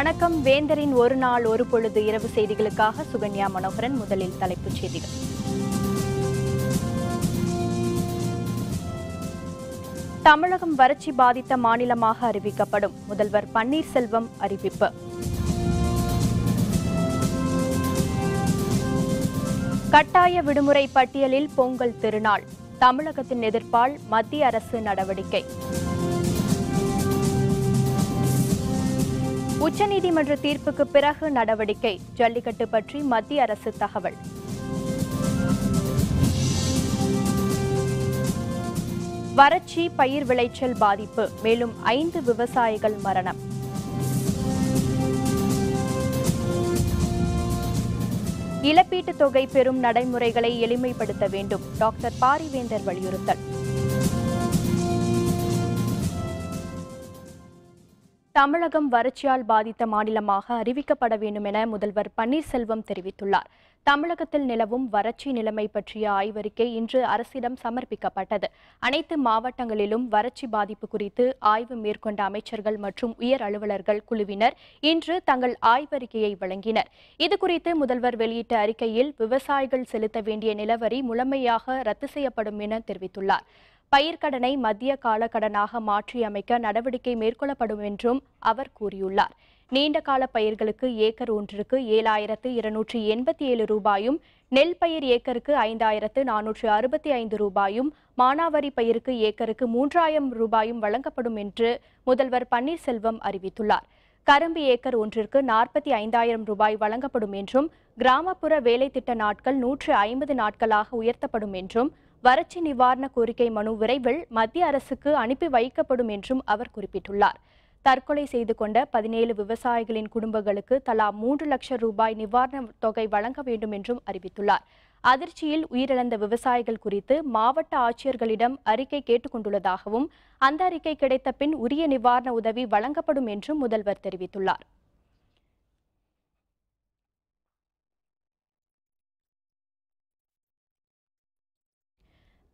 வணக்கம் வேந்தரின் ஒரு நாள் ஒரு பொழுது இரவு செய்திகளுக்காக சுகன்யா மனோகரன் முதலில் தலைப்புச் செய்திகள் தமிழகம் வறட்சி பாதித்த மாநிலமாக அறிவிக்கப்படும் முதல்வர் பன்னீர்செல்வம் அறிவிப்பு கட்டாய விடுமுறை பட்டியலில் பொங்கல் திருநாள் தமிழகத்தின் எதிர்ப்பால் மத்திய அரசு நடவடிக்கை உச்சநீதிமன்ற தீர்ப்புக்கு பிறகு நடவடிக்கை ஜல்லிக்கட்டு பற்றி மத்திய அரசு தகவல் வறட்சி பயிர் விளைச்சல் பாதிப்பு மேலும் ஐந்து விவசாயிகள் மரணம் இழப்பீட்டுத் தொகை பெறும் நடைமுறைகளை எளிமைப்படுத்த வேண்டும் டாக்டர் பாரிவேந்தர் வலியுறுத்தல் தமிழகம் வறட்சியால் பாதித்த மாநிலமாக அறிவிக்கப்பட வேண்டும் என முதல்வர் பன்னீர்செல்வம் தெரிவித்துள்ளார் தமிழகத்தில் நிலவும் வறட்சி நிலைமை பற்றிய ஆய்வறிக்கை இன்று அரசிடம் சமர்ப்பிக்கப்பட்டது அனைத்து மாவட்டங்களிலும் வறட்சி பாதிப்பு குறித்து ஆய்வு மேற்கொண்ட அமைச்சர்கள் மற்றும் உயர் அலுவலர்கள் குழுவினர் இன்று தங்கள் ஆய்வறிக்கையை வழங்கினர் இதுகுறித்து முதல்வர் வெளியிட்ட அறிக்கையில் விவசாயிகள் செலுத்த வேண்டிய நிலவரி முழுமையாக ரத்து செய்யப்படும் என தெரிவித்துள்ளார் பயிர்க்கடனை மத்திய கால கடனாக மாற்றியமைக்க நடவடிக்கை மேற்கொள்ளப்படும் என்றும் அவர் கூறியுள்ளார் நீண்ட கால பயிர்களுக்கு ஏக்கர் ஒன்றிற்கு ஏழாயிரத்து இருநூற்றி எண்பத்தி ஏழு ரூபாயும் நெல் பயிர் ஏக்கருக்கு ஐந்தாயிரத்து நானூற்று அறுபத்தி ஐந்து ரூபாயும் மானாவரி பயிருக்கு ஏக்கருக்கு மூன்றாயிரம் ரூபாயும் வழங்கப்படும் என்று முதல்வர் பன்னீர்செல்வம் அறிவித்துள்ளார் கரும்பு ஏக்கர் ஒன்றிற்கு நாற்பத்தி ஐந்தாயிரம் ரூபாய் வழங்கப்படும் என்றும் கிராமப்புற வேலை திட்ட நாட்கள் நூற்று ஐம்பது நாட்களாக உயர்த்தப்படும் என்றும் வறட்சி நிவாரண கோரிக்கை மனு விரைவில் மத்திய அரசுக்கு அனுப்பி வைக்கப்படும் என்றும் அவர் குறிப்பிட்டுள்ளார் தற்கொலை செய்து கொண்ட பதினேழு விவசாயிகளின் குடும்பங்களுக்கு தலா மூன்று லட்சம் ரூபாய் நிவாரணத் தொகை வழங்க வேண்டும் என்றும் அறிவித்துள்ளார் அதிர்ச்சியில் உயிரிழந்த விவசாயிகள் குறித்து மாவட்ட ஆட்சியர்களிடம் அறிக்கை கேட்டுக்கொண்டுள்ளதாகவும் அந்த அறிக்கை கிடைத்த பின் உரிய நிவாரண உதவி வழங்கப்படும் என்றும் முதல்வர் தெரிவித்துள்ளார்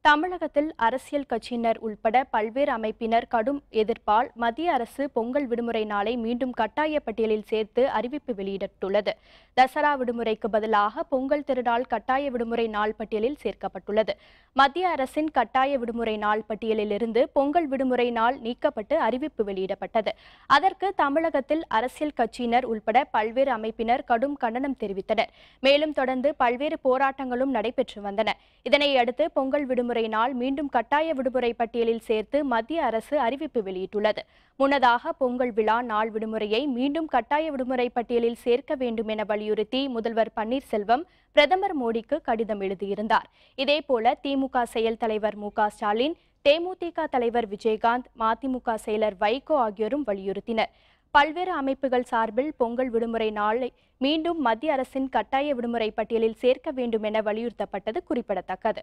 தமிழகத்தில் அரசியல் கட்சியினர் உள்பட பல்வேறு அமைப்பினர் கடும் எதிர்ப்பால் மத்திய அரசு பொங்கல் விடுமுறை நாளை மீண்டும் கட்டாய பட்டியலில் சேர்த்து அறிவிப்பு வெளியிடப்பட்டுள்ளது தசரா விடுமுறைக்கு பதிலாக பொங்கல் திருநாள் கட்டாய விடுமுறை நாள் பட்டியலில் சேர்க்கப்பட்டுள்ளது மத்திய அரசின் கட்டாய விடுமுறை நாள் பட்டியலில் இருந்து பொங்கல் விடுமுறை நாள் நீக்கப்பட்டு அறிவிப்பு வெளியிடப்பட்டது அதற்கு தமிழகத்தில் அரசியல் கட்சியினர் உள்பட பல்வேறு அமைப்பினர் கடும் கண்டனம் தெரிவித்தனர் மேலும் தொடர்ந்து பல்வேறு போராட்டங்களும் நடைபெற்று வந்தன இதனையடுத்து பொங்கல் விடுமுறை விடுமுறை நாள் மீண்டும் கட்டாய விடுமுறை பட்டியலில் சேர்த்து மத்திய அரசு அறிவிப்பு வெளியிட்டுள்ளது முன்னதாக பொங்கல் விழா நாள் விடுமுறையை மீண்டும் கட்டாய விடுமுறை பட்டியலில் சேர்க்க வேண்டும் என வலியுறுத்தி முதல்வர் பன்னீர்செல்வம் பிரதமர் மோடிக்கு கடிதம் எழுதியிருந்தார் இதேபோல திமுக செயல் தலைவர் மு ஸ்டாலின் தேமுதிக தலைவர் விஜயகாந்த் மதிமுக செயலர் வைகோ ஆகியோரும் வலியுறுத்தினர் பல்வேறு அமைப்புகள் சார்பில் பொங்கல் விடுமுறை நாளை மீண்டும் மத்திய அரசின் கட்டாய விடுமுறை பட்டியலில் சேர்க்க வேண்டும் என வலியுறுத்தப்பட்டது குறிப்பிடத்தக்கது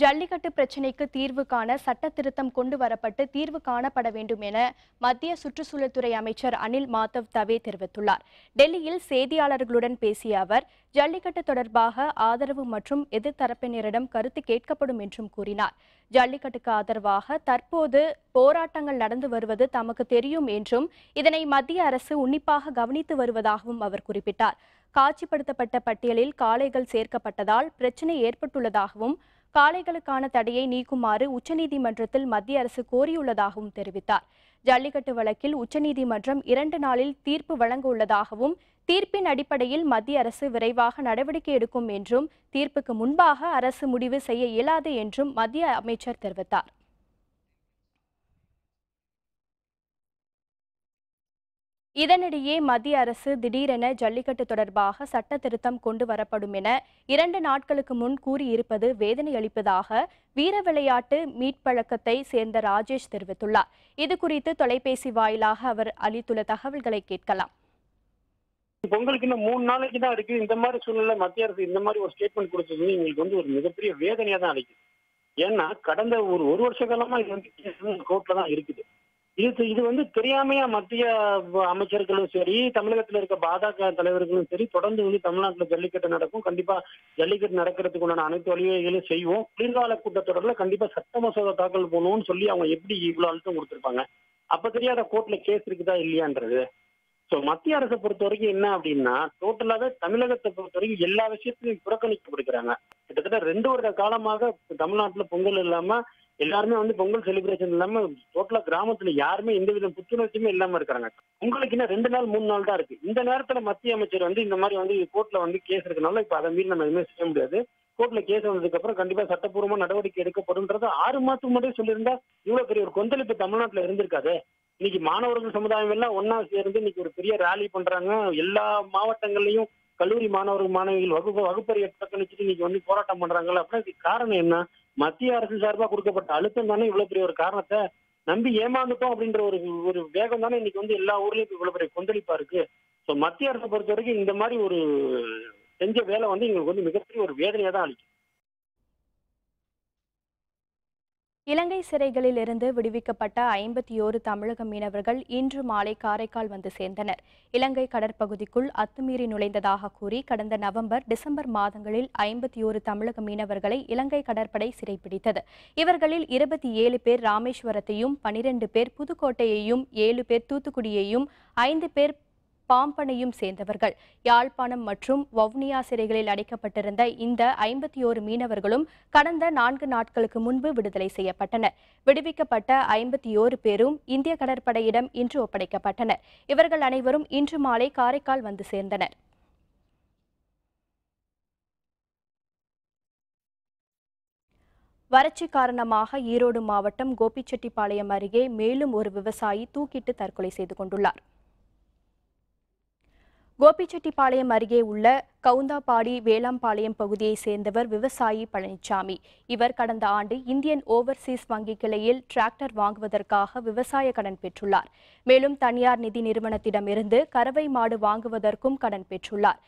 ஜல்லிக்கட்டு பிரச்சினைக்கு தீர்வு காண சட்ட திருத்தம் கொண்டு வரப்பட்டு தீர்வு காணப்பட வேண்டும் என மத்திய சுற்றுச்சூழல்துறை அமைச்சர் அனில் மாதவ் தவே தெரிவித்துள்ளார் டெல்லியில் செய்தியாளர்களுடன் பேசிய அவர் ஜல்லிக்கட்டு தொடர்பாக ஆதரவு மற்றும் எதிர்த்தரப்பினரிடம் கருத்து கேட்கப்படும் என்றும் கூறினார் ஜல்லிக்கட்டுக்கு ஆதரவாக தற்போது போராட்டங்கள் நடந்து வருவது தமக்கு தெரியும் என்றும் இதனை மத்திய அரசு உன்னிப்பாக கவனித்து வருவதாகவும் அவர் குறிப்பிட்டார் காட்சிப்படுத்தப்பட்ட பட்டியலில் காளைகள் சேர்க்கப்பட்டதால் பிரச்சினை ஏற்பட்டுள்ளதாகவும் காளைகளுக்கான தடையை நீக்குமாறு உச்சநீதிமன்றத்தில் மத்திய அரசு கோரியுள்ளதாகவும் தெரிவித்தார் ஜல்லிக்கட்டு வழக்கில் உச்சநீதிமன்றம் இரண்டு நாளில் தீர்ப்பு வழங்க உள்ளதாகவும் தீர்ப்பின் அடிப்படையில் மத்திய அரசு விரைவாக நடவடிக்கை எடுக்கும் என்றும் தீர்ப்புக்கு முன்பாக அரசு முடிவு செய்ய இயலாது என்றும் மத்திய அமைச்சர் தெரிவித்தார் இதனிடையே மத்திய அரசு திடீரென ஜல்லிக்கட்டு தொடர்பாக சட்ட திருத்தம் கொண்டு வரப்படும் என இரண்டு நாட்களுக்கு முன் கூறியிருப்பது வேதனை அளிப்பதாக வீர விளையாட்டு மீட்பழக்கத்தை சேர்ந்த ராஜேஷ் தெரிவித்துள்ளார் இது குறித்து தொலைபேசி வாயிலாக அவர் அளித்துள்ள தகவல்களை கேட்கலாம் பொங்கலுக்கு இன்னும் மூணு நாளைக்கு தான் இருக்கு இந்த மாதிரி சூழ்நிலை மத்திய அரசு இந்த மாதிரி ஒரு ஸ்டேட்மெண்ட் கொடுத்தது எங்களுக்கு வந்து ஒரு மிகப்பெரிய வேதனையா தான் அளிக்குது ஏன்னா கடந்த ஒரு ஒரு வருஷ காலமா இது வந்து கோர்ட்ல தான் இருக்குது இது இது வந்து தெரியாமையா மத்திய அமைச்சர்களும் சரி தமிழகத்தில் இருக்க பாஜக தலைவர்களும் சரி தொடர்ந்து வந்து தமிழ்நாட்டில் ஜல்லிக்கட்டு நடக்கும் கண்டிப்பா ஜல்லிக்கட்டு நடக்கிறதுக்கு உண்டான அனைத்து வழிவகைகளும் செய்வோம் குளிர்கால கூட்டத்தொடர்ல கண்டிப்பா சட்ட மசோதா தாக்கல் போகணும்னு சொல்லி அவங்க எப்படி இவ்வளவு அழுத்தம் கொடுத்துருப்பாங்க அப்ப தெரியாத கோர்ட்ல கேஸ் இருக்குதா இல்லையான்றது ஸோ மத்திய அரசை பொறுத்த வரைக்கும் என்ன அப்படின்னா டோட்டலாகவே தமிழகத்தை பொறுத்த வரைக்கும் எல்லா விஷயத்திலையும் புறக்கணிக்கப்படுகிறாங்க கிட்டத்தட்ட ரெண்டு வருட காலமாக தமிழ்நாட்டில் பொங்கல் இல்லாமல் எல்லாருமே வந்து பொங்கல் செலிப்ரேஷன் இல்லாம டோட்டலா கிராமத்துல யாருமே எந்த வித புத்துணர்ச்சியுமே இல்லாம இருக்கிறாங்க உங்களுக்கு இன்னும் ரெண்டு நாள் மூணு நாள் தான் இருக்கு இந்த நேரத்துல மத்திய அமைச்சர் வந்து இந்த மாதிரி வந்து கோர்ட்ல வந்து கேஸ் இருக்கனால இப்ப அதை மீறி நம்ம எதுவுமே செய்ய முடியாது கோர்ட்ல கேஸ் வந்ததுக்கு அப்புறம் கண்டிப்பா சட்டப்பூர்வமா நடவடிக்கை எடுக்கப்படும்ன்றது ஆறு மாசத்துக்கு மட்டும் சொல்லியிருந்தா இவ்வளவு பெரிய ஒரு கொந்தளிப்பு தமிழ்நாட்டுல இருந்திருக்காது இன்னைக்கு மாணவர்கள் சமுதாயம் எல்லாம் ஒன்னா சேர்ந்து இன்னைக்கு ஒரு பெரிய ரேலி பண்றாங்க எல்லா மாவட்டங்கள்லயும் கல்லூரி மாணவர்கள் மாணவிகள் வகுப்பு வகுப்பறை புறக்கணிச்சுட்டு இன்னைக்கு வந்து போராட்டம் பண்றாங்க அப்படின்னா காரணம் என்ன மத்திய அரசு சார்பா கொடுக்கப்பட்ட அழுத்தம் தானே இவ்வளவு பெரிய ஒரு காரணத்தை நம்பி ஏமாந்துட்டோம் அப்படின்ற ஒரு ஒரு வேகம் தானே இன்னைக்கு வந்து எல்லா ஊர்லயும் இவ்வளவு பெரிய கொந்தளிப்பா இருக்கு சோ மத்திய அரசை பொறுத்த வரைக்கும் இந்த மாதிரி ஒரு செஞ்ச வேலை வந்து எங்களுக்கு வந்து மிகப்பெரிய ஒரு வேதனையா தான் அளிக்கும் இலங்கை சிறைகளில் இருந்து விடுவிக்கப்பட்ட ஐம்பத்தி ஓரு தமிழக மீனவர்கள் இன்று மாலை காரைக்கால் வந்து சேர்ந்தனர் இலங்கை கடற்பகுதிக்குள் அத்துமீறி நுழைந்ததாக கூறி கடந்த நவம்பர் டிசம்பர் மாதங்களில் ஐம்பத்தி ஓரு தமிழக மீனவர்களை இலங்கை கடற்படை சிறைப்பிடித்தது இவர்களில் இருபத்தி ஏழு பேர் ராமேஸ்வரத்தையும் பனிரெண்டு பேர் புதுக்கோட்டையையும் ஏழு பேர் தூத்துக்குடியையும் ஐந்து பேர் பாம்பனையும் சேர்ந்தவர்கள் யாழ்ப்பாணம் மற்றும் வவுனியா சிறைகளில் அடைக்கப்பட்டிருந்த இந்த ஐம்பத்தி ஓரு மீனவர்களும் கடந்த நான்கு நாட்களுக்கு முன்பு விடுதலை செய்யப்பட்டனர் விடுவிக்கப்பட்ட ஐம்பத்தி ஓரு பேரும் இந்திய கடற்படையிடம் இன்று ஒப்படைக்கப்பட்டனர் இவர்கள் அனைவரும் இன்று மாலை காரைக்கால் வந்து சேர்ந்தனர் வறட்சி காரணமாக ஈரோடு மாவட்டம் கோபிச்செட்டிப்பாளையம் அருகே மேலும் ஒரு விவசாயி தூக்கிட்டு தற்கொலை செய்து கொண்டுள்ளார் கோபிச்செட்டிப்பாளையம் அருகே உள்ள கவுந்தாபாடி வேளாம்பாளையம் பகுதியை சேர்ந்தவர் விவசாயி பழனிசாமி இவர் கடந்த ஆண்டு இந்தியன் ஓவர்சீஸ் வங்கி கிளையில் டிராக்டர் வாங்குவதற்காக விவசாய கடன் பெற்றுள்ளார் மேலும் தனியார் நிதி நிறுவனத்திடமிருந்து கறவை மாடு வாங்குவதற்கும் கடன் பெற்றுள்ளார்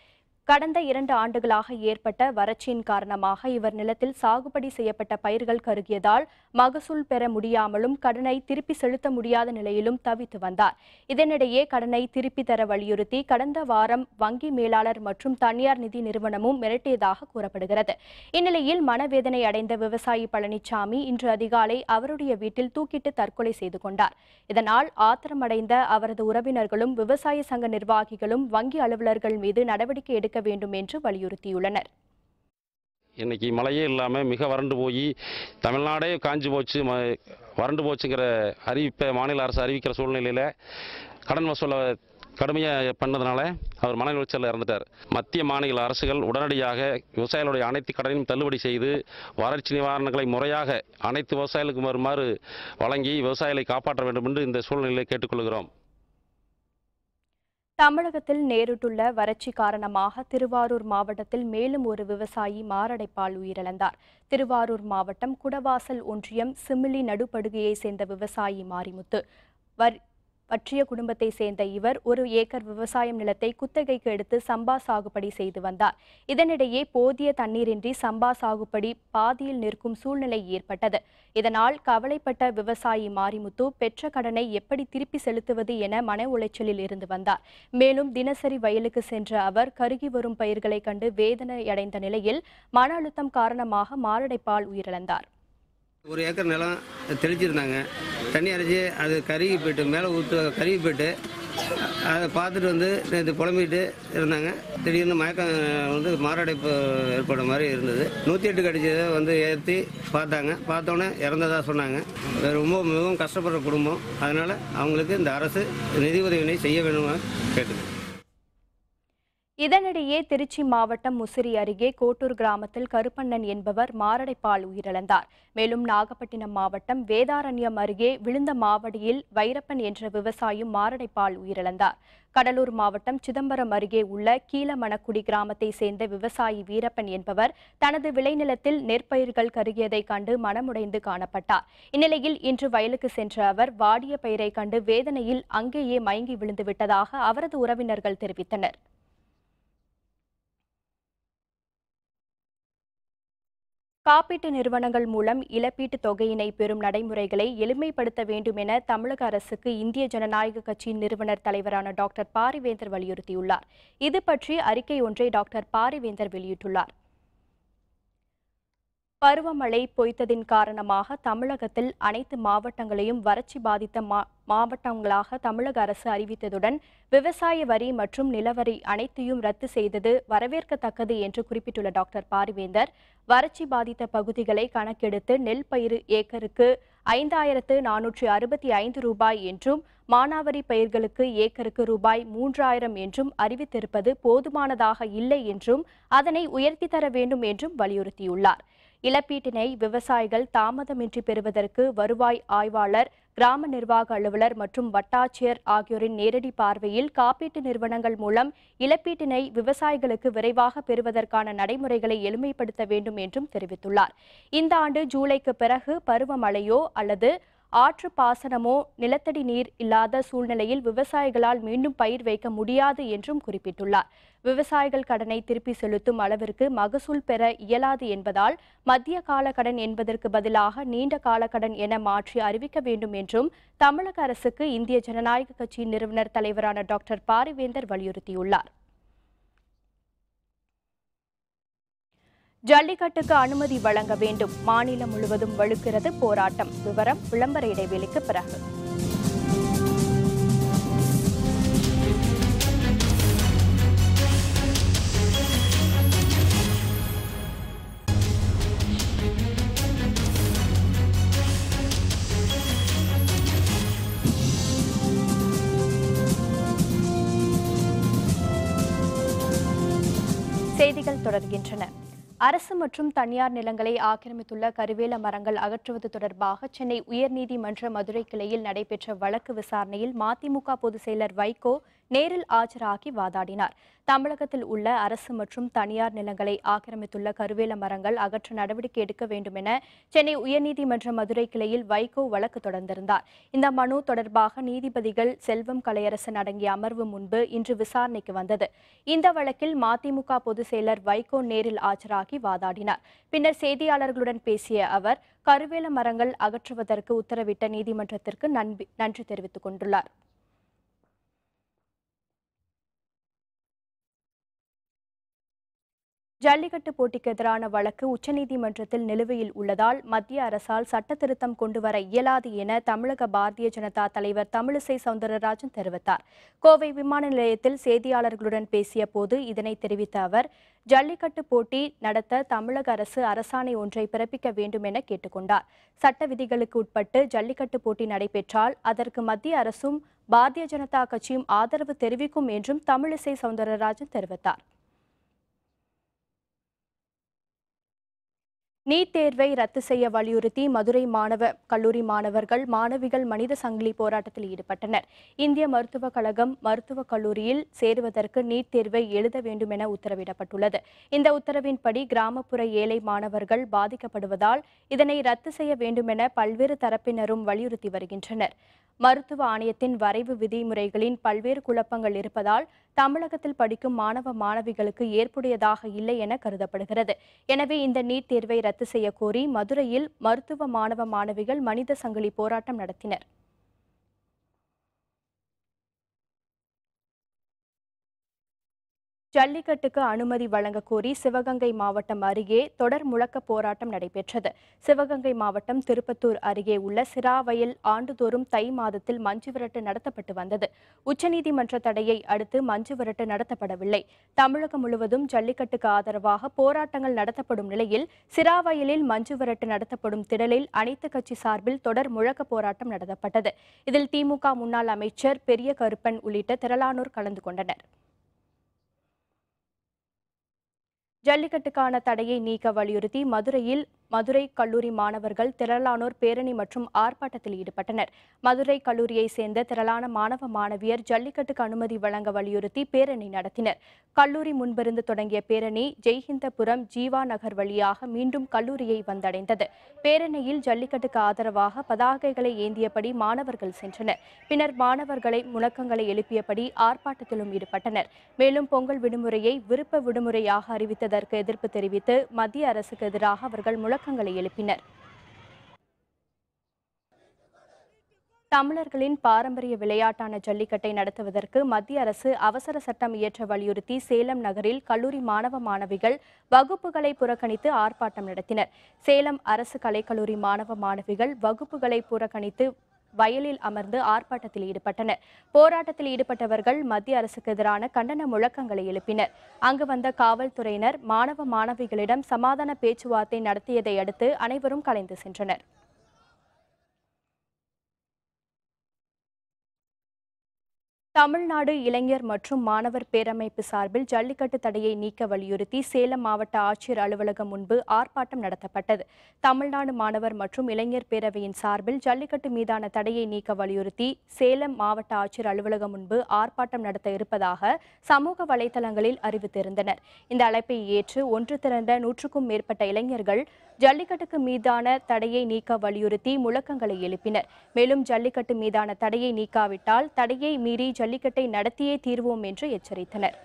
கடந்த இரண்டு ஆண்டுகளாக ஏற்பட்ட வறட்சியின் காரணமாக இவர் நிலத்தில் சாகுபடி செய்யப்பட்ட பயிர்கள் கருகியதால் மகசூல் பெற முடியாமலும் கடனை திருப்பி செலுத்த முடியாத நிலையிலும் தவித்து வந்தார் இதனிடையே கடனை திருப்பி தர வலியுறுத்தி கடந்த வாரம் வங்கி மேலாளர் மற்றும் தனியார் நிதி நிறுவனமும் மிரட்டியதாக கூறப்படுகிறது இந்நிலையில் மனவேதனை அடைந்த விவசாயி பழனிசாமி இன்று அதிகாலை அவருடைய வீட்டில் தூக்கிட்டு தற்கொலை செய்து கொண்டார் இதனால் ஆத்திரமடைந்த அவரது உறவினர்களும் விவசாய சங்க நிர்வாகிகளும் வங்கி அலுவலர்கள் மீது நடவடிக்கை எடுக்க வேண்டும் என்று வலியுறுத்தியுள்ளனர் இன்னைக்கு மழையே இல்லாமல் மிக வறண்டு போய் தமிழ்நாடே காஞ்சி போச்சு ம வறண்டு போச்சுங்கிற அறிவிப்பை மாநில அரசு அறிவிக்கிற சூழ்நிலையில் கடன் வசூலை கடுமையாக பண்ணதுனால அவர் மன உளைச்சலில் இறந்துட்டார் மத்திய மாநில அரசுகள் உடனடியாக விவசாயிகளுடைய அனைத்து கடனையும் தள்ளுபடி செய்து வறட்சி நிவாரணங்களை முறையாக அனைத்து விவசாயிகளுக்கு வருமாறு வழங்கி விவசாயிகளை காப்பாற்ற வேண்டும் என்று இந்த சூழ்நிலையை கேட்டுக்கொள்கிறோம் தமிழகத்தில் நேரிட்டுள்ள வறட்சி காரணமாக திருவாரூர் மாவட்டத்தில் மேலும் ஒரு விவசாயி மாரடைப்பால் உயிரிழந்தார் திருவாரூர் மாவட்டம் குடவாசல் ஒன்றியம் சிமிலி நடுப்படுகையை சேர்ந்த விவசாயி மாரிமுத்து பற்றிய குடும்பத்தை சேர்ந்த இவர் ஒரு ஏக்கர் விவசாயம் நிலத்தை குத்தகைக்கு எடுத்து சம்பா சாகுபடி செய்து வந்தார் இதனிடையே போதிய தண்ணீரின்றி சம்பா சாகுபடி பாதியில் நிற்கும் சூழ்நிலை ஏற்பட்டது இதனால் கவலைப்பட்ட விவசாயி மாரிமுத்து பெற்ற கடனை எப்படி திருப்பி செலுத்துவது என மன உளைச்சலில் இருந்து வந்தார் மேலும் தினசரி வயலுக்கு சென்ற அவர் கருகி வரும் பயிர்களை கண்டு வேதனையடைந்த நிலையில் மன அழுத்தம் காரணமாக மாரடைப்பால் உயிரிழந்தார் ஒரு ஏக்கர் நிலம் தெளிச்சிருந்தாங்க தண்ணி அரைச்சி அது கருகி போயிட்டு மேலே ஊற்று கருகி போயிட்டு அதை பார்த்துட்டு வந்து நேற்று புலம்பிட்டு இருந்தாங்க திடீர்னு மயக்கம் வந்து மாரடைப்பு ஏற்பட மாதிரி இருந்தது நூற்றி எட்டு கடிச்சதை வந்து ஏற்றி பார்த்தாங்க பார்த்தோன்னே இறந்ததாக சொன்னாங்க ரொம்ப மிகவும் கஷ்டப்படுற குடும்பம் அதனால் அவங்களுக்கு இந்த அரசு நிதி உதவியினை செய்ய வேணும்னு கேட்டுது இதனிடையே திருச்சி மாவட்டம் முசிறி அருகே கோட்டூர் கிராமத்தில் கருப்பண்ணன் என்பவர் மாரடைப்பால் உயிரிழந்தார் மேலும் நாகப்பட்டினம் மாவட்டம் வேதாரண்யம் அருகே விழுந்த மாவடியில் வைரப்பன் என்ற விவசாயி மாரடைப்பால் உயிரிழந்தார் கடலூர் மாவட்டம் சிதம்பரம் அருகே உள்ள கீழமணக்குடி கிராமத்தை சேர்ந்த விவசாயி வீரப்பன் என்பவர் தனது விளைநிலத்தில் நெற்பயிர்கள் கருகியதைக் கண்டு மனமுடைந்து காணப்பட்டார் இந்நிலையில் இன்று வயலுக்கு சென்ற அவர் வாடிய பயிரைக் கண்டு வேதனையில் அங்கேயே மயங்கி விழுந்து விட்டதாக அவரது உறவினர்கள் தெரிவித்தனர் காப்பீட்டு நிறுவனங்கள் மூலம் இழப்பீட்டுத் தொகையினை பெறும் நடைமுறைகளை எளிமைப்படுத்த வேண்டும் என தமிழக அரசுக்கு இந்திய ஜனநாயக கட்சியின் நிறுவனர் தலைவரான டாக்டர் பாரிவேந்தர் வலியுறுத்தியுள்ளார் இது பற்றி அறிக்கை ஒன்றை டாக்டர் பாரிவேந்தர் வெளியிட்டுள்ளார் பருவமழை பொய்த்ததின் காரணமாக தமிழகத்தில் அனைத்து மாவட்டங்களையும் வறட்சி பாதித்த மாவட்டங்களாக தமிழக அரசு அறிவித்ததுடன் விவசாய வரி மற்றும் நிலவரி அனைத்தையும் ரத்து செய்தது வரவேற்கத்தக்கது என்று குறிப்பிட்டுள்ள டாக்டர் பாரிவேந்தர் வறட்சி பாதித்த பகுதிகளை கணக்கெடுத்து நெல் பயிர் ஏக்கருக்கு ஐந்தாயிரத்து நானூற்றி அறுபத்தி ஐந்து ரூபாய் என்றும் மானாவரி பயிர்களுக்கு ஏக்கருக்கு ரூபாய் மூன்றாயிரம் என்றும் அறிவித்திருப்பது போதுமானதாக இல்லை என்றும் அதனை உயர்த்தி தர வேண்டும் என்றும் வலியுறுத்தியுள்ளார் இழப்பீட்டினை விவசாயிகள் தாமதமின்றி பெறுவதற்கு வருவாய் ஆய்வாளர் கிராம நிர்வாக அலுவலர் மற்றும் வட்டாட்சியர் ஆகியோரின் நேரடி பார்வையில் காப்பீட்டு நிறுவனங்கள் மூலம் இழப்பீட்டினை விவசாயிகளுக்கு விரைவாக பெறுவதற்கான நடைமுறைகளை எளிமைப்படுத்த வேண்டும் என்றும் தெரிவித்துள்ளார் இந்த ஆண்டு ஜூலைக்கு பிறகு பருவமழையோ அல்லது ஆற்று பாசனமோ நிலத்தடி நீர் இல்லாத சூழ்நிலையில் விவசாயிகளால் மீண்டும் பயிர் வைக்க முடியாது என்றும் குறிப்பிட்டுள்ளார் விவசாயிகள் கடனை திருப்பி செலுத்தும் அளவிற்கு மகசூல் பெற இயலாது என்பதால் மத்திய கால கடன் என்பதற்கு பதிலாக நீண்ட கால கடன் என மாற்றி அறிவிக்க வேண்டும் என்றும் தமிழக அரசுக்கு இந்திய ஜனநாயக கட்சியின் நிறுவனர் தலைவரான டாக்டர் பாரிவேந்தர் வலியுறுத்தியுள்ளார் ஜல்லிக்கட்டுக்கு அனுமதி வழங்க வேண்டும் மாநிலம் முழுவதும் வலுக்கிறது போராட்டம் விவரம் விளம்பர இடைவெளிக்கு பிறகு செய்திகள் தொடர்கின்றன அரசு மற்றும் தனியார் நிலங்களை ஆக்கிரமித்துள்ள கருவேல மரங்கள் அகற்றுவது தொடர்பாக சென்னை உயர்நீதிமன்ற மதுரை கிளையில் நடைபெற்ற வழக்கு விசாரணையில் மதிமுக பொதுச் செயலர் வைகோ நேரில் ஆஜராகி வாதாடினார் தமிழகத்தில் உள்ள அரசு மற்றும் தனியார் நிலங்களை ஆக்கிரமித்துள்ள கருவேல மரங்கள் அகற்ற நடவடிக்கை எடுக்க வேண்டும் என சென்னை உயர்நீதிமன்ற மதுரை கிளையில் வைகோ வழக்கு தொடர்ந்திருந்தார் இந்த மனு தொடர்பாக நீதிபதிகள் செல்வம் கலையரசன் அடங்கிய அமர்வு முன்பு இன்று விசாரணைக்கு வந்தது இந்த வழக்கில் மதிமுக பொதுச் செயலர் வைகோ நேரில் ஆஜராகி வாதாடினார் பின்னர் செய்தியாளர்களுடன் பேசிய அவர் கருவேல மரங்கள் அகற்றுவதற்கு உத்தரவிட்ட நீதிமன்றத்திற்கு நன்றி தெரிவித்துக் கொண்டுள்ளார் ஜல்லிக்கட்டு போட்டிக்கு எதிரான வழக்கு உச்சநீதிமன்றத்தில் நிலுவையில் உள்ளதால் மத்திய அரசால் சட்ட திருத்தம் வர இயலாது என தமிழக பாரதிய ஜனதா தலைவர் தமிழிசை சவுந்தரராஜன் தெரிவித்தார் கோவை விமான நிலையத்தில் செய்தியாளர்களுடன் பேசிய போது இதனை தெரிவித்த அவர் ஜல்லிக்கட்டு போட்டி நடத்த தமிழக அரசு அரசாணை ஒன்றை பிறப்பிக்க வேண்டும் என கேட்டுக்கொண்டார் சட்ட விதிகளுக்கு உட்பட்டு ஜல்லிக்கட்டு போட்டி நடைபெற்றால் அதற்கு மத்திய அரசும் பாரதிய ஜனதா கட்சியும் ஆதரவு தெரிவிக்கும் என்றும் தமிழிசை சவுந்தரராஜன் தெரிவித்தார் நீட் தேர்வை ரத்து செய்ய வலியுறுத்தி மதுரை மாணவ கல்லூரி மாணவர்கள் மாணவிகள் மனித சங்கிலி போராட்டத்தில் ஈடுபட்டனர் இந்திய மருத்துவக் கழகம் மருத்துவக் கல்லூரியில் சேருவதற்கு நீட் தேர்வை எழுத வேண்டும் என உத்தரவிடப்பட்டுள்ளது இந்த உத்தரவின்படி கிராமப்புற ஏழை மாணவர்கள் பாதிக்கப்படுவதால் இதனை ரத்து செய்ய வேண்டும் என பல்வேறு தரப்பினரும் வலியுறுத்தி வருகின்றனர் மருத்துவ ஆணையத்தின் வரைவு விதிமுறைகளின் பல்வேறு குழப்பங்கள் இருப்பதால் தமிழகத்தில் படிக்கும் மாணவ மாணவிகளுக்கு ஏற்புடையதாக இல்லை என கருதப்படுகிறது எனவே இந்த நீட் தேர்வை ரத்து செய்யக்கோரி மதுரையில் மருத்துவ மாணவ மாணவிகள் மனித சங்கிலி போராட்டம் நடத்தினர் ஜல்லிக்கட்டுக்கு அனுமதி வழங்க கோரி சிவகங்கை மாவட்டம் அருகே தொடர் முழக்க போராட்டம் நடைபெற்றது சிவகங்கை மாவட்டம் திருப்பத்தூர் அருகே உள்ள சிராவயல் ஆண்டுதோறும் தை மாதத்தில் மஞ்சு விரட்டு நடத்தப்பட்டு வந்தது உச்சநீதிமன்ற தடையை அடுத்து மஞ்சு விரட்டு நடத்தப்படவில்லை தமிழகம் முழுவதும் ஜல்லிக்கட்டுக்கு ஆதரவாக போராட்டங்கள் நடத்தப்படும் நிலையில் சிராவயலில் மஞ்சு விரட்டு நடத்தப்படும் திடலில் அனைத்து கட்சி சார்பில் தொடர் முழக்க போராட்டம் நடத்தப்பட்டது இதில் திமுக முன்னாள் அமைச்சர் பெரிய கருப்பன் உள்ளிட்ட திரளானோர் கலந்து கொண்டனர் ஜல்லிக்கட்டுக்கான தடையை நீக்க வலியுறுத்தி மதுரையில் மதுரை கல்லூரி மாணவர்கள் திரளானோர் பேரணி மற்றும் ஆர்ப்பாட்டத்தில் ஈடுபட்டனர் மதுரை கல்லூரியை சேர்ந்த திரளான மாணவ மாணவியர் ஜல்லிக்கட்டுக்கு அனுமதி வழங்க வலியுறுத்தி பேரணி நடத்தினர் கல்லூரி முன்பிருந்து தொடங்கிய பேரணி ஜெய்ஹிந்தபுரம் ஜீவா நகர் வழியாக மீண்டும் கல்லூரியை வந்தடைந்தது பேரணியில் ஜல்லிக்கட்டுக்கு ஆதரவாக பதாகைகளை ஏந்தியபடி மாணவர்கள் சென்றனர் பின்னர் மாணவர்களை முழக்கங்களை எழுப்பியபடி ஆர்ப்பாட்டத்திலும் ஈடுபட்டனர் மேலும் பொங்கல் விடுமுறையை விருப்ப விடுமுறையாக அறிவித்ததற்கு எதிர்ப்பு தெரிவித்து மத்திய அரசுக்கு எதிராக அவர்கள் முழக்க முழக்கங்களை எழுப்பினர் தமிழர்களின் பாரம்பரிய விளையாட்டான ஜல்லிக்கட்டை நடத்துவதற்கு மத்திய அரசு அவசர சட்டம் இயற்ற வலியுறுத்தி சேலம் நகரில் கல்லூரி மாணவ மாணவிகள் வகுப்புகளை புறக்கணித்து ஆர்ப்பாட்டம் நடத்தினர் சேலம் அரசு கலைக்கல்லூரி மாணவ மாணவிகள் வகுப்புகளை புறக்கணித்து வயலில் அமர்ந்து ஆர்ப்பாட்டத்தில் ஈடுபட்டனர் போராட்டத்தில் ஈடுபட்டவர்கள் மத்திய அரசுக்கு எதிரான கண்டன முழக்கங்களை எழுப்பினர் அங்கு வந்த காவல்துறையினர் மாணவ மாணவிகளிடம் சமாதான பேச்சுவார்த்தை நடத்தியதை அடுத்து அனைவரும் கலைந்து சென்றனர் தமிழ்நாடு இளைஞர் மற்றும் மாணவர் பேரமைப்பு சார்பில் ஜல்லிக்கட்டு தடையை நீக்க வலியுறுத்தி சேலம் மாவட்ட ஆட்சியர் அலுவலகம் முன்பு ஆர்ப்பாட்டம் நடத்தப்பட்டது தமிழ்நாடு மாணவர் மற்றும் இளைஞர் பேரவையின் சார்பில் ஜல்லிக்கட்டு மீதான தடையை நீக்க வலியுறுத்தி சேலம் மாவட்ட ஆட்சியர் அலுவலகம் முன்பு ஆர்ப்பாட்டம் நடத்த இருப்பதாக சமூக வலைதளங்களில் அறிவித்திருந்தனர் இந்த அழைப்பை ஏற்று ஒன்று திரண்ட நூற்றுக்கும் மேற்பட்ட இளைஞர்கள் ஜல்லிக்கட்டுக்கு மீதான தடையை நீக்க வலியுறுத்தி முழக்கங்களை எழுப்பினர் மேலும் ஜல்லிக்கட்டு மீதான தடையை நீக்காவிட்டால் தடையை மீறி ஜல்லிக்கட்டை நடத்தியே தீர்வோம் என்று எச்சரித்தனர்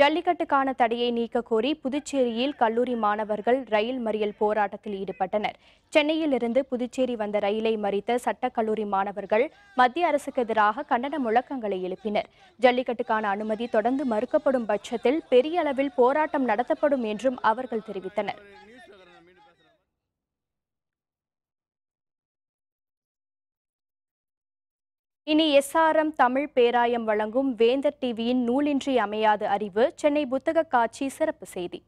ஜல்லிக்கட்டுக்கான தடையை நீக்க கோரி புதுச்சேரியில் கல்லூரி மாணவர்கள் ரயில் மறியல் போராட்டத்தில் ஈடுபட்டனர் சென்னையில் இருந்து புதுச்சேரி வந்த ரயிலை மறித்த சட்டக்கல்லூரி மாணவர்கள் மத்திய அரசுக்கு எதிராக கண்டன முழக்கங்களை எழுப்பினர் ஜல்லிக்கட்டுக்கான அனுமதி தொடர்ந்து மறுக்கப்படும் பட்சத்தில் பெரிய அளவில் போராட்டம் நடத்தப்படும் என்றும் அவர்கள் தெரிவித்தனர் இனி எஸ்ஆர்எம் தமிழ் பேராயம் வழங்கும் வேந்தர் டிவியின் நூலின்றி அமையாது அறிவு சென்னை புத்தக காட்சி சிறப்பு செய்தி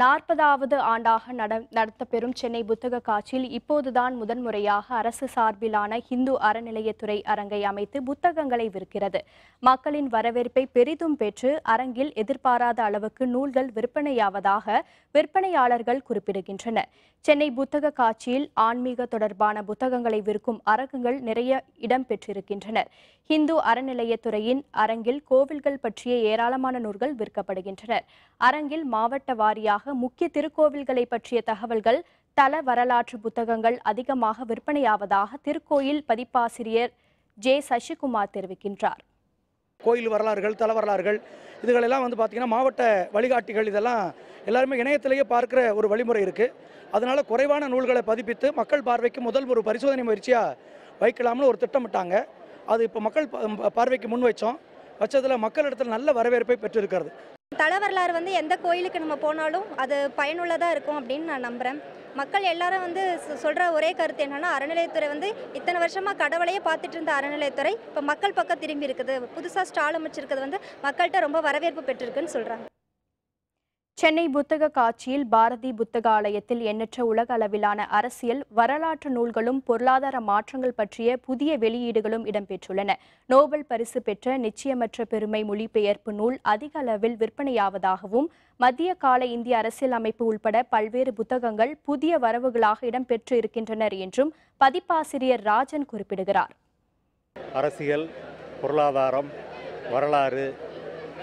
நாற்பதாவது ஆண்டாக நட நடத்தப்பெறும் சென்னை புத்தக காட்சியில் இப்போதுதான் முதன்முறையாக அரசு சார்பிலான ஹிந்து அறநிலையத்துறை அரங்கை அமைத்து புத்தகங்களை விற்கிறது மக்களின் வரவேற்பை பெரிதும் பெற்று அரங்கில் எதிர்பாராத அளவுக்கு நூல்கள் விற்பனையாவதாக விற்பனையாளர்கள் குறிப்பிடுகின்றனர் சென்னை புத்தக காட்சியில் ஆன்மீக தொடர்பான புத்தகங்களை விற்கும் அரங்குகள் நிறைய இடம் பெற்றிருக்கின்றனர் ஹிந்து அறநிலையத்துறையின் அரங்கில் கோவில்கள் பற்றிய ஏராளமான நூல்கள் விற்கப்படுகின்றன அரங்கில் மாவட்ட வாரியாக காரணமாக முக்கிய திருக்கோவில்களை பற்றிய தகவல்கள் தல வரலாற்று புத்தகங்கள் அதிகமாக விற்பனையாவதாக திருக்கோயில் பதிப்பாசிரியர் ஜே சசிகுமார் தெரிவிக்கின்றார் கோயில் வரலாறுகள் தல வரலாறுகள் இதுகளெல்லாம் வந்து பார்த்தீங்கன்னா மாவட்ட வழிகாட்டிகள் இதெல்லாம் எல்லாருமே இணையத்திலேயே பார்க்குற ஒரு வழிமுறை இருக்குது அதனால் குறைவான நூல்களை பதிப்பித்து மக்கள் பார்வைக்கு முதல் ஒரு பரிசோதனை முயற்சியாக வைக்கலாம்னு ஒரு திட்டமிட்டாங்க அது இப்போ மக்கள் பார்வைக்கு முன் வச்சோம் வச்சதில் மக்களிடத்தில் நல்ல வரவேற்பை பெற்றிருக்கிறது தல வரலாறு வந்து எந்த கோயிலுக்கு நம்ம போனாலும் அது பயனுள்ளதாக இருக்கும் அப்படின்னு நான் நம்புகிறேன் மக்கள் எல்லாரும் வந்து சொல்கிற ஒரே கருத்து என்னென்னா அறநிலையத்துறை வந்து இத்தனை வருஷமாக கடவுளையே பார்த்துட்டு இருந்த அறநிலையத்துறை இப்போ மக்கள் பக்கம் திரும்பி இருக்குது புதுசாக ஸ்டால் அமைச்சிருக்கிறது வந்து மக்கள்கிட்ட ரொம்ப வரவேற்பு பெற்றிருக்குன்னு சொல்கிறாங்க சென்னை புத்தக காட்சியில் பாரதி புத்தகாலயத்தில் எண்ணற்ற உலக அளவிலான அரசியல் வரலாற்று நூல்களும் பொருளாதார மாற்றங்கள் பற்றிய புதிய வெளியீடுகளும் இடம்பெற்றுள்ளன நோபல் பரிசு பெற்ற நிச்சயமற்ற பெருமை மொழிபெயர்ப்பு நூல் அதிக அளவில் விற்பனையாவதாகவும் மத்திய கால இந்திய அரசியல் அமைப்பு உள்பட பல்வேறு புத்தகங்கள் புதிய வரவுகளாக இடம்பெற்று இருக்கின்றனர் என்றும் பதிப்பாசிரியர் ராஜன் குறிப்பிடுகிறார் அரசியல் பொருளாதாரம் வரலாறு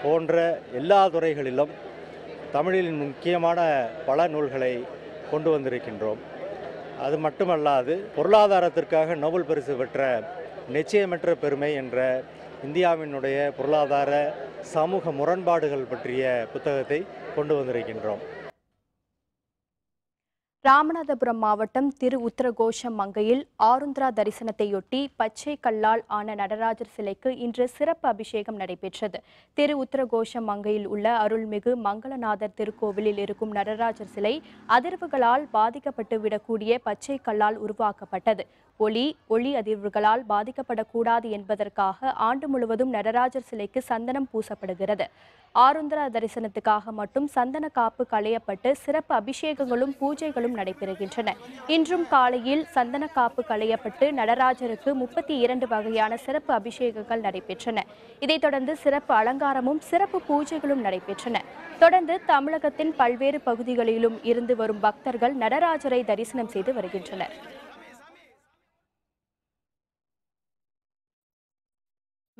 போன்ற எல்லா துறைகளிலும் தமிழின் முக்கியமான பல நூல்களை கொண்டு வந்திருக்கின்றோம் அது மட்டுமல்லாது பொருளாதாரத்திற்காக நோபல் பரிசு பெற்ற நிச்சயமற்ற பெருமை என்ற இந்தியாவினுடைய பொருளாதார சமூக முரண்பாடுகள் பற்றிய புத்தகத்தை கொண்டு வந்திருக்கின்றோம் ராமநாதபுரம் மாவட்டம் திரு உத்தரகோஷம் மங்கையில் ஆருந்திரா தரிசனத்தையொட்டி பச்சை கல்லால் ஆன நடராஜர் சிலைக்கு இன்று சிறப்பு அபிஷேகம் நடைபெற்றது திரு உத்தரகோஷம் மங்கையில் உள்ள அருள்மிகு மங்களநாதர் திருக்கோவிலில் இருக்கும் நடராஜர் சிலை அதிர்வுகளால் பாதிக்கப்பட்டு விடக்கூடிய பச்சை கல்லால் உருவாக்கப்பட்டது ஒளி ஒளி அதிர்வுகளால் பாதிக்கப்படக்கூடாது என்பதற்காக ஆண்டு முழுவதும் நடராஜர் சிலைக்கு சந்தனம் பூசப்படுகிறது ஆருந்திரா தரிசனத்துக்காக மட்டும் சந்தன காப்பு களையப்பட்டு சிறப்பு அபிஷேகங்களும் பூஜைகளும் நிகழ்ச்சிகளும் நடைபெறுகின்றன இன்றும் காலையில் சந்தன காப்பு களையப்பட்டு நடராஜருக்கு முப்பத்தி இரண்டு வகையான சிறப்பு அபிஷேகங்கள் நடைபெற்றன இதைத் தொடர்ந்து சிறப்பு அலங்காரமும் சிறப்பு பூஜைகளும் நடைபெற்றன தொடர்ந்து தமிழகத்தின் பல்வேறு பகுதிகளிலும் இருந்து வரும் பக்தர்கள் நடராஜரை தரிசனம் செய்து வருகின்றனர்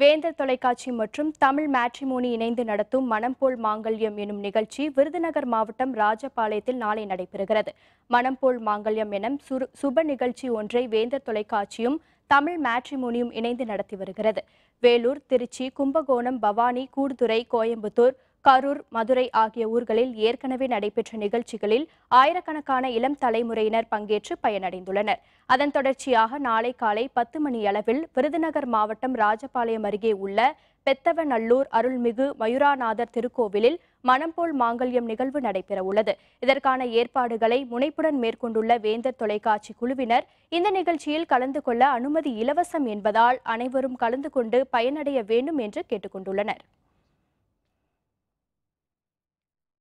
வேந்தர் தொலைக்காட்சி மற்றும் தமிழ் மேட்ரிமோனி இணைந்து நடத்தும் மணம்போல் போல் மாங்கல்யம் எனும் நிகழ்ச்சி விருதுநகர் மாவட்டம் ராஜபாளையத்தில் நாளை நடைபெறுகிறது மணம்போல் போல் மாங்கல்யம் எனும் சுப நிகழ்ச்சி ஒன்றை வேந்தர் தொலைக்காட்சியும் தமிழ் மேட்ரிமோனியும் இணைந்து நடத்தி வருகிறது வேலூர் திருச்சி கும்பகோணம் பவானி கூடுதுறை கோயம்புத்தூர் கரூர் மதுரை ஆகிய ஊர்களில் ஏற்கனவே நடைபெற்ற நிகழ்ச்சிகளில் ஆயிரக்கணக்கான இளம் தலைமுறையினர் பங்கேற்று பயனடைந்துள்ளனர் அதன் தொடர்ச்சியாக நாளை காலை பத்து மணியளவில் விருதுநகர் மாவட்டம் ராஜபாளையம் அருகே உள்ள பெத்தவநல்லூர் அருள்மிகு மயூராநாதர் திருக்கோவிலில் மணம்போல் மாங்கல்யம் நிகழ்வு நடைபெறவுள்ளது இதற்கான ஏற்பாடுகளை முனைப்புடன் மேற்கொண்டுள்ள வேந்தர் தொலைக்காட்சி குழுவினர் இந்த நிகழ்ச்சியில் கலந்து கொள்ள அனுமதி இலவசம் என்பதால் அனைவரும் கலந்து கொண்டு பயனடைய வேண்டும் என்று கேட்டுக்கொண்டுள்ளனர்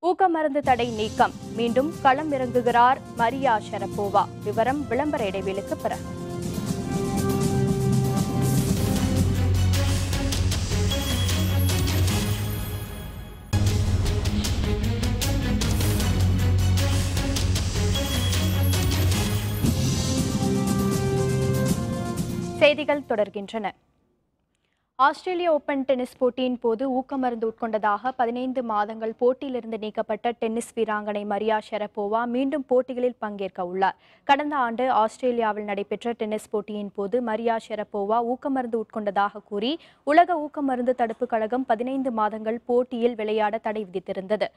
ஊக்க மருந்து தடை நீக்கம் மீண்டும் களம் இறங்குகிறார் மரியா ஷரப்போவா விவரம் விளம்பர இடைவெளிக்கு பிறகு செய்திகள் தொடர்கின்றன ஆஸ்திரேலிய ஓபன் டென்னிஸ் போட்டியின் போது ஊக்கமருந்து உட்கொண்டதாக பதினைந்து மாதங்கள் போட்டியிலிருந்து நீக்கப்பட்ட டென்னிஸ் வீராங்கனை மரியா ஷெரப்போவா மீண்டும் போட்டிகளில் பங்கேற்க உள்ளார் கடந்த ஆண்டு ஆஸ்திரேலியாவில் நடைபெற்ற டென்னிஸ் போட்டியின் போது மரியா ஷெரப்போவா ஊக்கமருந்து உட்கொண்டதாக கூறி உலக ஊக்கமருந்து தடுப்பு கழகம் பதினைந்து மாதங்கள் போட்டியில் விளையாட தடை விதித்திருந்தது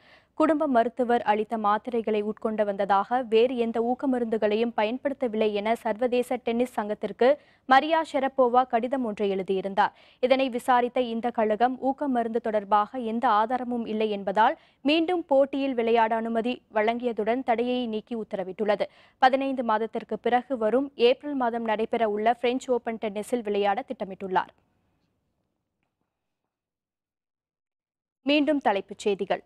குடும்ப மருத்துவர் அளித்த மாத்திரைகளை உட்கொண்டு வந்ததாக வேறு எந்த ஊக்கமருந்துகளையும் பயன்படுத்தவில்லை என சர்வதேச டென்னிஸ் சங்கத்திற்கு மரியா ஷெரப்போவா கடிதம் ஒன்றை எழுதியிருந்தார் இதனை விசாரித்த இந்த கழகம் ஊக்க மருந்து தொடர்பாக எந்த ஆதாரமும் இல்லை என்பதால் மீண்டும் போட்டியில் விளையாட அனுமதி வழங்கியதுடன் தடையை நீக்கி உத்தரவிட்டுள்ளது பதினைந்து மாதத்திற்கு பிறகு வரும் ஏப்ரல் மாதம் நடைபெற உள்ள பிரெஞ்சு ஓபன் டென்னிஸில் விளையாட திட்டமிட்டுள்ளார் மீண்டும் தலைப்புச் செய்திகள்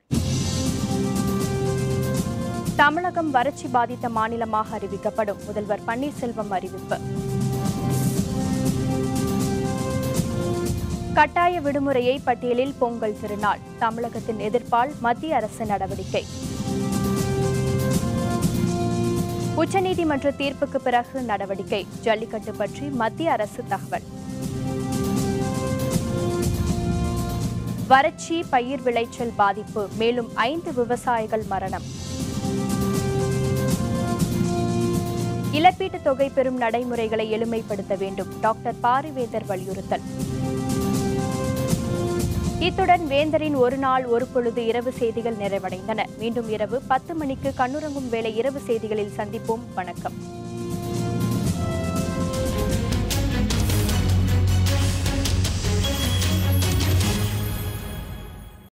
தமிழகம் வறட்சி பாதித்த மாநிலமாக அறிவிக்கப்படும் முதல்வர் பன்னீர்செல்வம் அறிவிப்பு கட்டாய விடுமுறையை பட்டியலில் பொங்கல் திருநாள் தமிழகத்தின் எதிர்ப்பால் மத்திய அரசு நடவடிக்கை உச்சநீதிமன்ற தீர்ப்புக்கு பிறகு நடவடிக்கை ஜல்லிக்கட்டு பற்றி மத்திய அரசு தகவல் வறட்சி பயிர் விளைச்சல் பாதிப்பு மேலும் ஐந்து விவசாயிகள் மரணம் இழப்பீட்டுத் தொகை பெறும் நடைமுறைகளை எளிமைப்படுத்த வேண்டும் டாக்டர் பாரிவேந்தர் வலியுறுத்தல் இத்துடன் வேந்தரின் ஒரு நாள் ஒரு பொழுது இரவு செய்திகள் நிறைவடைந்தன மீண்டும் இரவு பத்து மணிக்கு கண்ணுறங்கும் வேளை இரவு செய்திகளில் சந்திப்போம் வணக்கம்